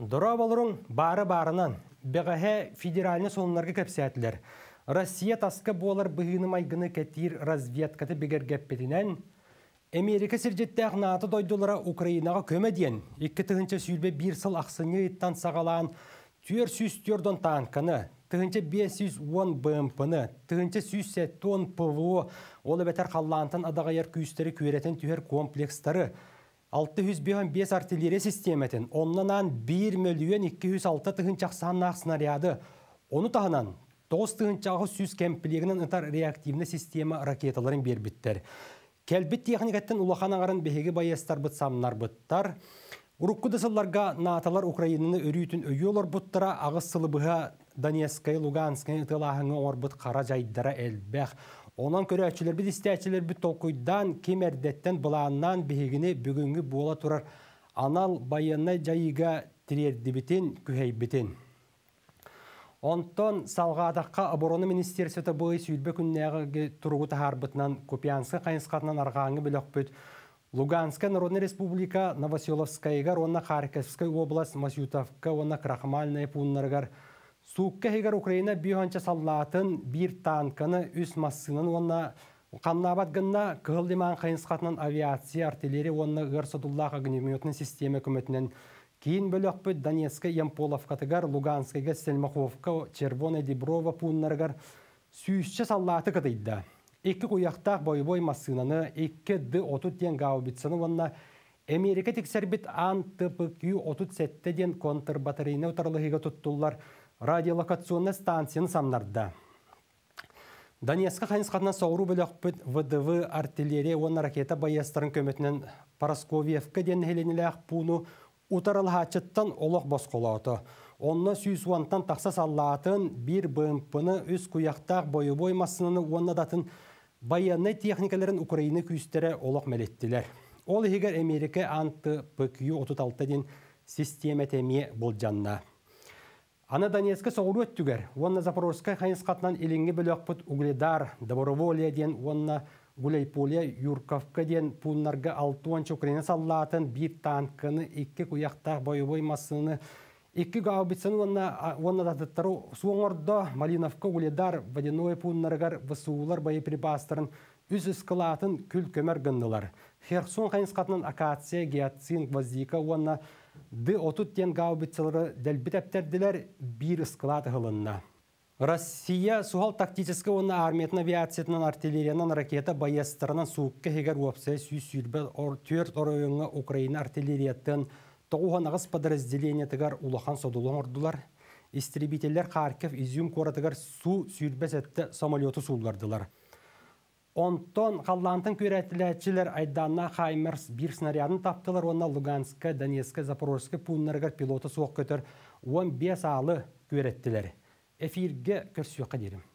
Дұра болырың бары-барынан бәғәһә федеральны солынларға кәпсәтлер. Россия тасқы болар бұйыны майгыны кәтір разведкаты көппетінен. Америка сиржеттәк НАТО дойдулара Украинаға көмеден 2 түгінші сүйілбе бір сыл ақсыны иттан сағалан, түйір сүйіс түрдон танқыны, түгінші 510 БМП-ны, түгінші сүйіс сәттон ПВО, олы әбәтер қаллантын адағайыр күйістері көйретін түйір комплекстары, 605 артиллерия системетін, оннанан 1 миллион 206 тұхынчақ саннақ снаряды, оны тағынан 9 чағы сүз кәмпілегінің ұтар реактивні система ракеталарын бербіттер. Кәлбіт техникаттың ұлақан ағарын бәхеге байыстар бұт самынар бұттар. Урукку дысылларға наталар Украинаны өрүйтін өйі олар бұттыра ағыс бұға Донецкай, Луганскай ұтылағыңы орбыт қара жайдыра әлбәқ. Онан көрі әчілер біз істәчілер бі кем кемердеттен бұлағынан бігігіне бүгінгі бола тұрар анал байына жайыға күхей бітін. Онтон адаққа обороны министерсеті бұғы сүйілбі тұрғы тағар бұтынан Копиянсқа қайынсқатынан арғаңы біліқпіт. Луганска Народная Республика, Новоселовская, онна Харьковская область, Масютовка, Онна, Крахмальная, Пуннаргар – Сукка хигар Украина бүйөнче саллатын бир танканы үс массынын онна Қамнабат гынна кыл диман қайынсқатынан авиация, артиллерия онна ғыр система, система системы көметінен кейін бөлөкпі Донецка, Ямполовкатыгар, Луганскайга, Сельмаховка, Червона, Деброва, Пуннаргар сүйісші саллаты кытыйды. Екі құяқтақ бойбой массынаны, екі ды отут ден гаубитсыны онна Америка тексербит ан тыпы отут сәтті ден контрбатарейне ұтарлығыға тұттулар радиолокационная станция самнарда. Донецка ханисхатна соғыру біліқпіт ВДВ артиллерия он ракета баястырын көметінен Парасковьевка ден хеленілі пуну утарылғачыттан олық босқолауды. Онна сүйсуантан тақса саллаатын бир бмпны үз куяқтақ бойы боймасыныны оннадатын баяны техникаларын Украина күйістері олық мәлеттілер. Ол егер Америка анты ПКЮ 36 ден система теме болжанна. Ана Донецкі соғыру өттігер. Онна Запорожская қайынсқатынан еліңі бөліқпыт Угледар, Доброволье ден, онна Гулейполе, Юрковка ден, алты алтуанчы Украина саллатын бір танкыны, екі куяқтақ бойы масыны, екі гаубитсен онна онна даттару Малиновка угледар водяное пуннаргар высуулар боеприпастарын үз үскілатын күл көмөр гындылар. Херсон қатынан акация геоцин, гвоздика онна ды отут тен гаубицалары дәлбітәптерділер бір ысқылат ғылынна. Россия сухал тактическа оны армиятна авиациятынан артиллерияның ракета байастарынан суыққа хегер уапсай сүй сүйірбе ор, төрт оройыңы Украина артиллериятын тоғуғанағыз подразделения тігар улахан содулың ордылар. Истребителлер Харьков, Изюм коратыгар су сүйірбе сәтті самолеты сулардылар. Онтон халлантын әтшілер Айдана Хаймерс бір снарядын таптылар, онна Луганска, Донецкі, Запорожскі пуннаргар пилоты соқ көтір 15 алы күрәттілер. Эфирге көрсуеқа дерім.